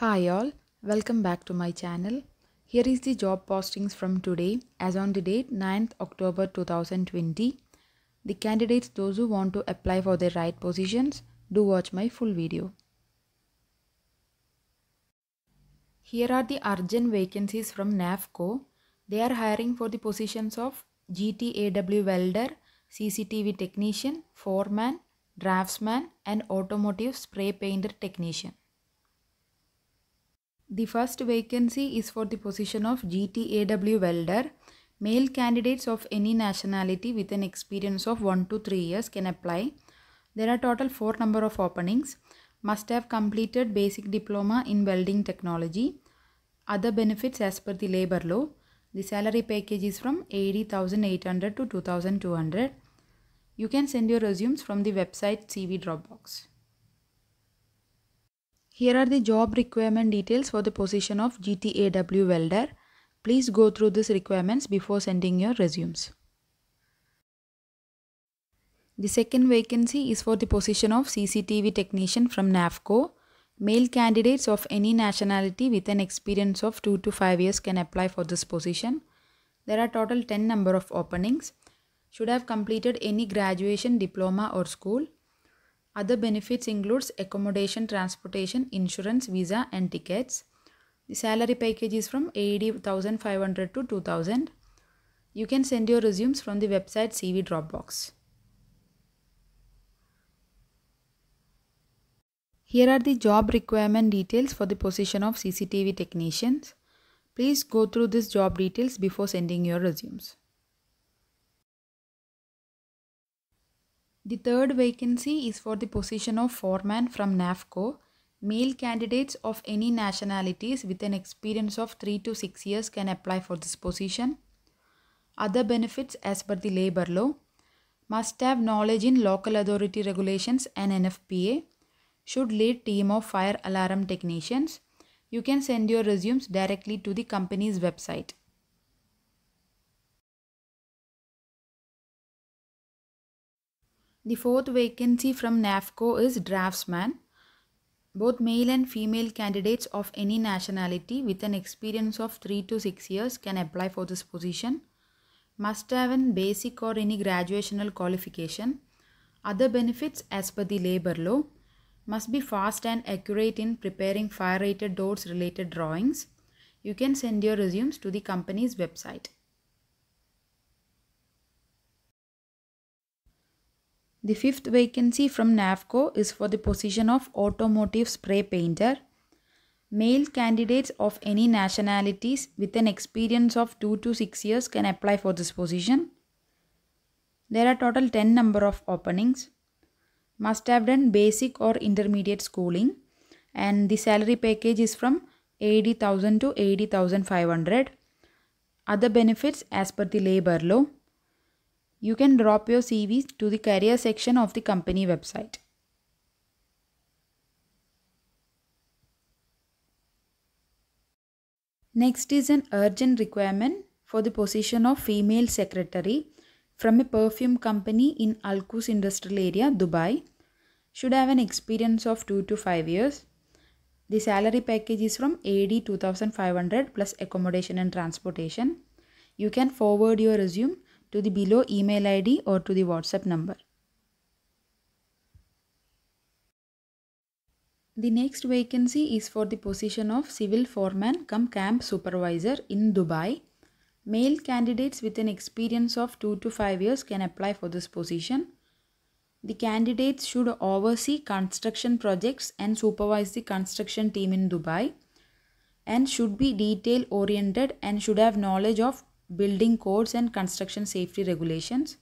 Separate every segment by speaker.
Speaker 1: Hi all, welcome back to my channel. Here is the job postings from today as on the date 9th October 2020. The candidates those who want to apply for their right positions do watch my full video. Here are the urgent vacancies from NAFCO. They are hiring for the positions of GTAW welder, CCTV technician, foreman, draftsman and automotive spray painter technician. The first vacancy is for the position of GTAW welder. Male candidates of any nationality with an experience of 1 to 3 years can apply. There are total 4 number of openings. Must have completed basic diploma in welding technology. Other benefits as per the labor law. The salary package is from 80,800 to 2,200. You can send your resumes from the website CV Dropbox. Here are the job requirement details for the position of GTAW welder. Please go through these requirements before sending your resumes. The second vacancy is for the position of CCTV technician from NAFCO. Male candidates of any nationality with an experience of 2 to 5 years can apply for this position. There are total 10 number of openings. Should have completed any graduation, diploma or school other benefits includes accommodation, transportation, insurance, visa and tickets. The salary package is from 80500 to 2000. You can send your resumes from the website CV Dropbox. Here are the job requirement details for the position of CCTV technicians. Please go through this job details before sending your resumes. The third vacancy is for the position of foreman from NAFCO. Male candidates of any nationalities with an experience of 3 to 6 years can apply for this position. Other benefits as per the labor law must have knowledge in local authority regulations and NFPA, should lead team of fire alarm technicians. You can send your resumes directly to the company's website. The fourth vacancy from NAFCO is draftsman. Both male and female candidates of any nationality with an experience of 3 to 6 years can apply for this position. Must have an basic or any graduational qualification. Other benefits as per the labor law. Must be fast and accurate in preparing fire rated doors related drawings. You can send your resumes to the company's website. The fifth vacancy from NAVCO is for the position of automotive spray painter. Male candidates of any nationalities with an experience of 2 to 6 years can apply for this position. There are total 10 number of openings. Must have done basic or intermediate schooling and the salary package is from 80,000 to 80,500. Other benefits as per the labor law you can drop your CV to the career section of the company website. Next is an urgent requirement for the position of female secretary from a perfume company in Alkus industrial area, Dubai. Should have an experience of 2 to 5 years. The salary package is from AD 2500 plus accommodation and transportation. You can forward your resume to the below email ID or to the WhatsApp number. The next vacancy is for the position of civil foreman cum camp supervisor in Dubai. Male candidates with an experience of 2 to 5 years can apply for this position. The candidates should oversee construction projects and supervise the construction team in Dubai and should be detail oriented and should have knowledge of building codes and construction safety regulations,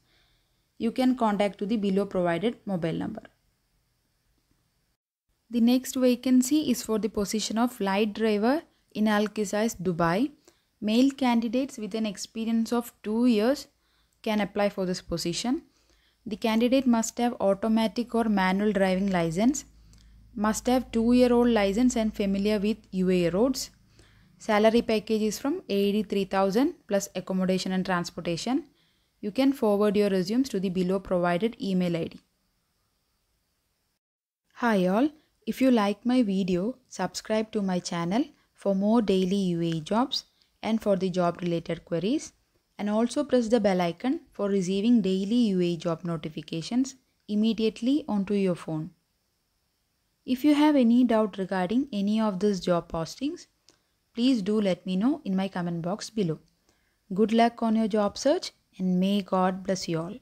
Speaker 1: you can contact to the below provided mobile number. The next vacancy is for the position of light driver in Al Qusais, Dubai. Male candidates with an experience of 2 years can apply for this position. The candidate must have automatic or manual driving license, must have 2 year old license and familiar with UAE roads Salary package is from 83000 plus accommodation and transportation. You can forward your resumes to the below provided email ID. Hi all, if you like my video, subscribe to my channel for more daily UAE jobs and for the job related queries and also press the bell icon for receiving daily UAE job notifications immediately onto your phone. If you have any doubt regarding any of these job postings, Please do let me know in my comment box below. Good luck on your job search and may God bless you all.